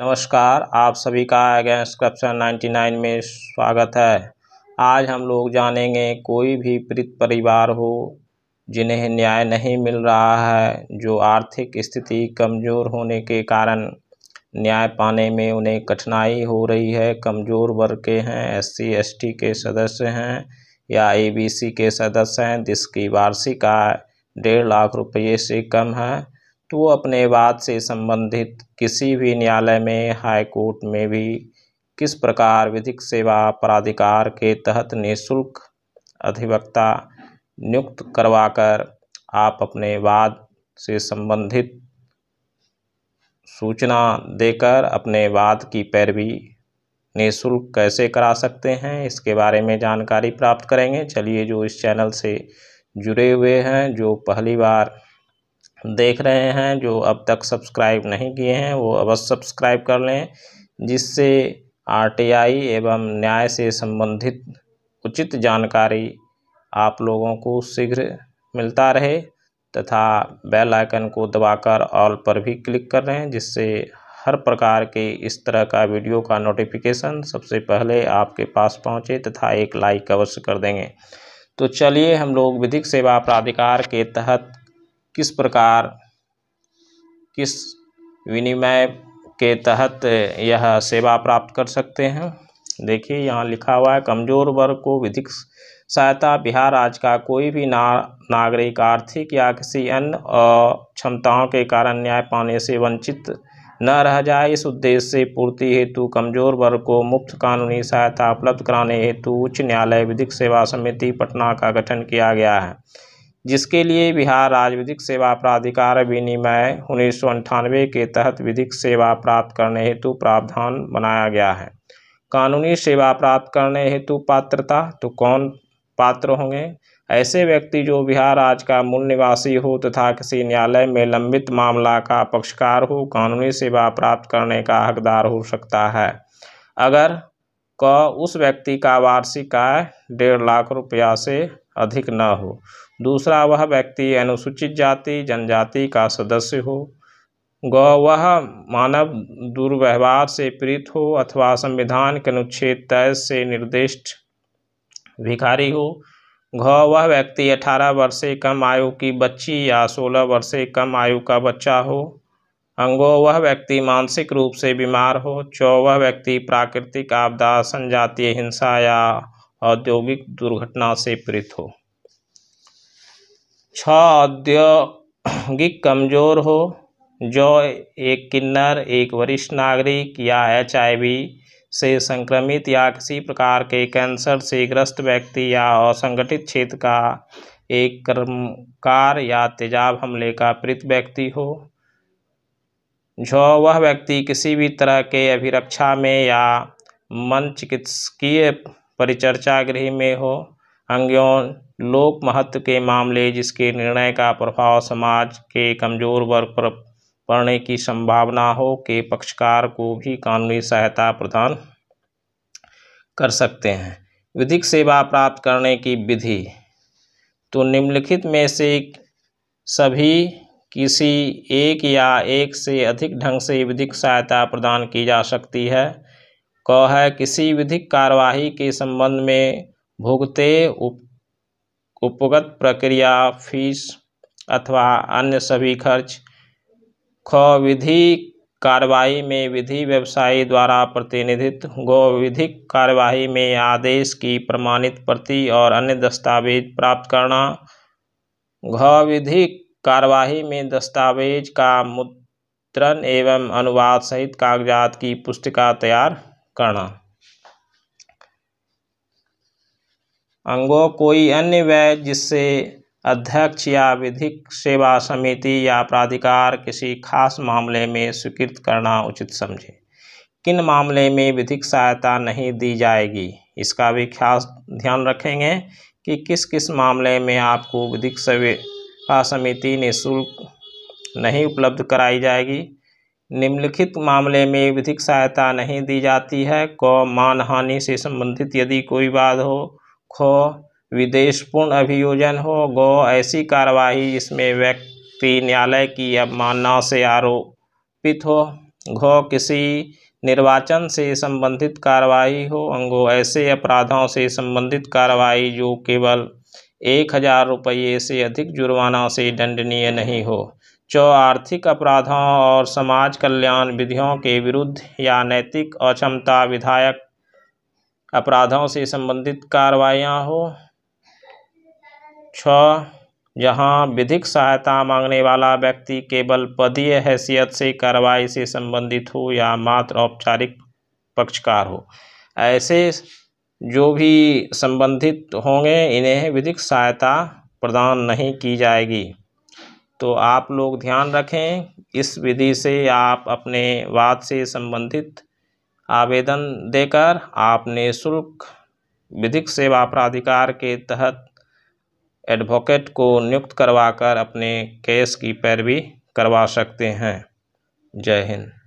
नमस्कार आप सभी का अगेंस्ट नाइन्टी 99 में स्वागत है आज हम लोग जानेंगे कोई भी पीड़ित परिवार हो जिन्हें न्याय नहीं मिल रहा है जो आर्थिक स्थिति कमज़ोर होने के कारण न्याय पाने में उन्हें कठिनाई हो रही है कमज़ोर वर्ग के हैं एस सी के सदस्य हैं या ए के सदस्य हैं जिसकी वार्षिक आय डेढ़ लाख रुपये से कम है तो अपने वाद से संबंधित किसी भी न्यायालय में हाईकोर्ट में भी किस प्रकार विधिक सेवा प्राधिकार के तहत निःशुल्क अधिवक्ता नियुक्त करवाकर आप अपने वाद से संबंधित सूचना देकर अपने वाद की पैरवी निःशुल्क कैसे करा सकते हैं इसके बारे में जानकारी प्राप्त करेंगे चलिए जो इस चैनल से जुड़े हुए हैं जो पहली बार देख रहे हैं जो अब तक सब्सक्राइब नहीं किए हैं वो अवश्य सब्सक्राइब कर लें जिससे आरटीआई एवं न्याय से संबंधित उचित जानकारी आप लोगों को शीघ्र मिलता रहे तथा बेल आइकन को दबाकर ऑल पर भी क्लिक कर रहे हैं जिससे हर प्रकार के इस तरह का वीडियो का नोटिफिकेशन सबसे पहले आपके पास पहुंचे तथा एक लाइक अवश्य कर देंगे तो चलिए हम लोग विधिक सेवा प्राधिकार के तहत किस प्रकार किस विनिमय के तहत यह सेवा प्राप्त कर सकते हैं देखिए यहाँ लिखा हुआ है कमज़ोर वर्ग को विधिक सहायता बिहार राज्य का कोई भी ना नागरिक आर्थिक या किसी अन्य क्षमताओं के कारण न्याय पाने से वंचित न रह जाए इस उद्देश्य से पूर्ति हेतु कमजोर वर्ग को मुफ्त कानूनी सहायता उपलब्ध कराने हेतु उच्च न्यायालय विधिक सेवा समिति पटना का गठन किया गया है जिसके लिए बिहार राज्य विधिक सेवा प्राधिकार विनिमय उन्नीस के तहत विधिक सेवा प्राप्त करने हेतु प्रावधान बनाया गया है कानूनी सेवा प्राप्त करने हेतु पात्रता तो कौन पात्र होंगे ऐसे व्यक्ति जो बिहार राज्य का मूल निवासी हो तथा किसी न्यायालय में लंबित मामला का पक्षकार हो कानूनी सेवा प्राप्त करने का हकदार हो सकता है अगर क उस व्यक्ति का वार्षिक आय डेढ़ लाख रुपया से अधिक न हो दूसरा वह व्यक्ति अनुसूचित जाति जनजाति का सदस्य हो गौ वह मानव दुर्व्यवहार से पीड़ित हो अथवा संविधान के अनुच्छेद तेईस से निर्दिष्ट भिखारी हो घ वह व्यक्ति अठारह वर्ष से कम आयु की बच्ची या सोलह वर्ष से कम आयु का बच्चा हो अंगो वह व्यक्ति मानसिक रूप से बीमार हो चौ वह व्यक्ति प्राकृतिक आपदा संजातीय हिंसा या औद्योगिक दुर्घटना से पीड़ित हो छ औद्योगिक कमज़ोर हो जो एक किन्नर एक वरिष्ठ नागरिक या एच से संक्रमित या किसी प्रकार के कैंसर से ग्रस्त व्यक्ति या असंगठित क्षेत्र का एक कर्मकार या तेजाब हमले का प्रीत व्यक्ति हो जो वह व्यक्ति किसी भी तरह के अभिरक्षा में या मन चिकित्सकीय परिचर्चा गृह में हो अंगों लोक महत्व के मामले जिसके निर्णय का प्रभाव समाज के कमजोर वर्ग पर पड़ने की संभावना हो के पक्षकार को भी कानूनी सहायता प्रदान कर सकते हैं विधिक सेवा प्राप्त करने की विधि तो निम्नलिखित में से सभी किसी एक या एक से अधिक ढंग से विधिक सहायता प्रदान की जा सकती है क है किसी विधिक कार्यवाही के संबंध में भुगते उप उपगत प्रक्रिया फीस अथवा अन्य सभी खर्च ख विधि कार्रवाई में विधि व्यवसायी द्वारा प्रतिनिधित्व गो विधिक कार्यवाही में आदेश की प्रमाणित प्रति और अन्य दस्तावेज प्राप्त करना घ विधिक कार्यवाही में दस्तावेज का मुद्रण एवं अनुवाद सहित कागजात की पुस्तिका तैयार करना अंगों कोई अन्य व्यय जिससे अध्यक्ष या विधिक सेवा समिति या प्राधिकार किसी खास मामले में स्वीकृत करना उचित समझे किन मामले में विधिक सहायता नहीं दी जाएगी इसका भी खास ध्यान रखेंगे कि किस किस मामले में आपको विधिक सेवा समिति निःशुल्क नहीं उपलब्ध कराई जाएगी निम्नलिखित मामले में विधिक सहायता नहीं दी जाती है क मानहानि से संबंधित यदि कोई बात हो खो विदेशपूर्ण अभियोजन हो गो ऐसी कार्रवाई जिसमें व्यक्ति न्यायालय की अवमानना से आरोपित हो घ किसी निर्वाचन से संबंधित कार्रवाई हो अंगो ऐसे अपराधों से संबंधित कार्रवाई जो केवल एक हज़ार रुपये से अधिक जुर्माना से दंडनीय नहीं हो चौ आर्थिक अपराधों और समाज कल्याण विधियों के विरुद्ध या नैतिक अक्षमता विधायक अपराधों से संबंधित कार्रवाइयाँ हो छ जहाँ विधिक सहायता मांगने वाला व्यक्ति केवल पदीय हैसियत से कार्रवाई से संबंधित हो या मात्र औपचारिक पक्षकार हो ऐसे जो भी संबंधित होंगे इन्हें विधिक सहायता प्रदान नहीं की जाएगी तो आप लोग ध्यान रखें इस विधि से आप अपने वाद से संबंधित आवेदन देकर आप निःशुल्क विधिक सेवा प्राधिकार के तहत एडवोकेट को नियुक्त करवाकर अपने केस की पैरवी करवा सकते हैं जय हिंद